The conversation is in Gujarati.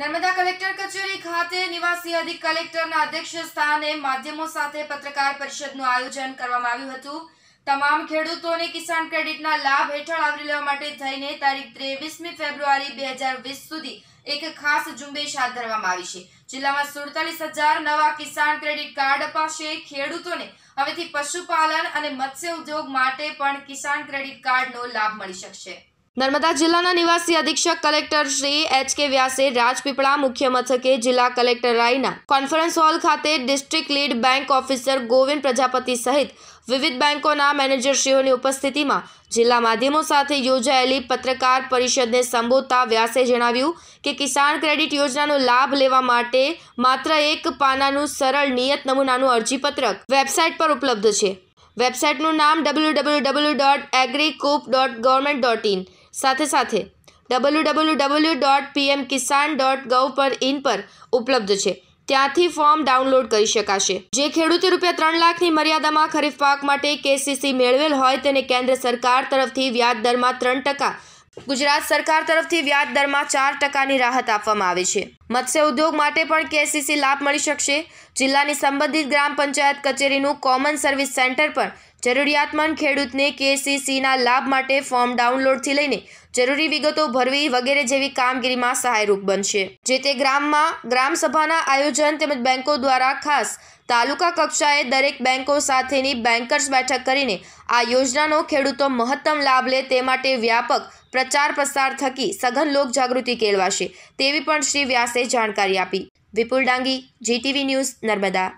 નર્મદા કલેક્ટર કચેરી ખાતે નિવાસી અધિક કલેક્ટરના અધ્યક્ષ સ્થાને માધ્યમો સાથે પત્રકાર પરિષદનું આયોજન કરવામાં આવ્યું હતું તમામ ખેડૂતોને કિસાન ક્રેડિટના લાભ હેઠળ આવરી લેવા માટે થઈને તારીખ ત્રેવીસમી ફેબ્રુઆરી બે હજાર વીસ સુધી એક ખાસ ઝુંબેશ હાથ ધરવામાં આવી છે જિલ્લામાં સુડતાલીસ હજાર નવા કિસાન ક્રેડિટ કાર્ડ અપાશે ખેડૂતોને હવેથી પશુપાલન અને મત્સ્ય ઉદ્યોગ માટે પણ કિસાન ક્રેડિટ કાર્ડનો લાભ મળી શકશે નર્મદા જિલ્લાના નિવાસી અધિક્ષક collector Shri H K વ્યાસે Rajpipla મુખ્ય મથકે જિલ્લા કલેક્ટર રાયના કોન્ફરન્સ હોલ ખાતે district lead bank officer Govind Prajapati સહિત વિવિધ બેંકોના મેનેજરશ્રીઓની ઉપસ્થિતિમાં જિલ્લા માધ્યમો સાથે યોજાયેલી પત્રકાર પરિષદને સંબોધતા વ્યાસે જણાવ્યું કે કિસાન ક્રેડિટ યોજનાનો લાભ લેવા માટે માત્ર એક પાનાનું સરળ નિયત નમૂનાનું અરજીપત્રક વેબસાઇટ પર ઉપલબ્ધ છે વેબસાઇટનું નામ W W W dot agricoop dot government dot in સાથે સાથે W W W dot PM Kisan dot gov પર ઇન પર ઉપલબ્ધ છે ત્યાંથી ફોર્મ ડાઉનલોડ કરી શકાશે જે ખેડૂતે રૂપિયા ત્રણ લાખની મર્યાદામાં ખરીફ પાક માટે કેસીસી મેળવેલ હોય તેને કેન્દ્ર સરકાર તરફથી વ્યાજ દરમાં ત્રણ ટકા ગુજરાત સરકાર તરફથી વ્યાજ દરમાં ચાર ટકાની રાહત આપવામાં આવે છે મત્સ્ય ઉદ્યોગ માટે પણ કેસીસી લાભ મળી શકશે જિલ્લાની સંબંધિત ગ્રામ પંચાયત કચેરીનું કોમન સર્વિસ સેન્ટર પણ જરૂરિયાતમંદ ખેડૂતને કેસીસીના લાભ માટે ફોર્મ ડાઉનલોડથી લઈને જરૂરી વિગતો ભરવી વગેરે જેવી કામગીરીમાં સહાયરૂપ બનશે જે તે ગ્રામમાં ગ્રામસભાના આયોજન તેમજ બેંકો દ્વારા ખાસ તાલુકા કક્ષાએ દરેક બેંકો સાથેની બેન્કર્સ બેઠક કરીને આ યોજનાનો ખેડૂતો મહત્તમ લાભ લે તે માટે વ્યાપક પ્રચાર પ્રસાર થકી સઘન લોકજાગૃતિ કેળવાશે તેવી પણ શ્રી વ્યાસે જાણકારી આપી વિપુલ ડાંગી જીટીવી ન્યૂઝ નર્મદા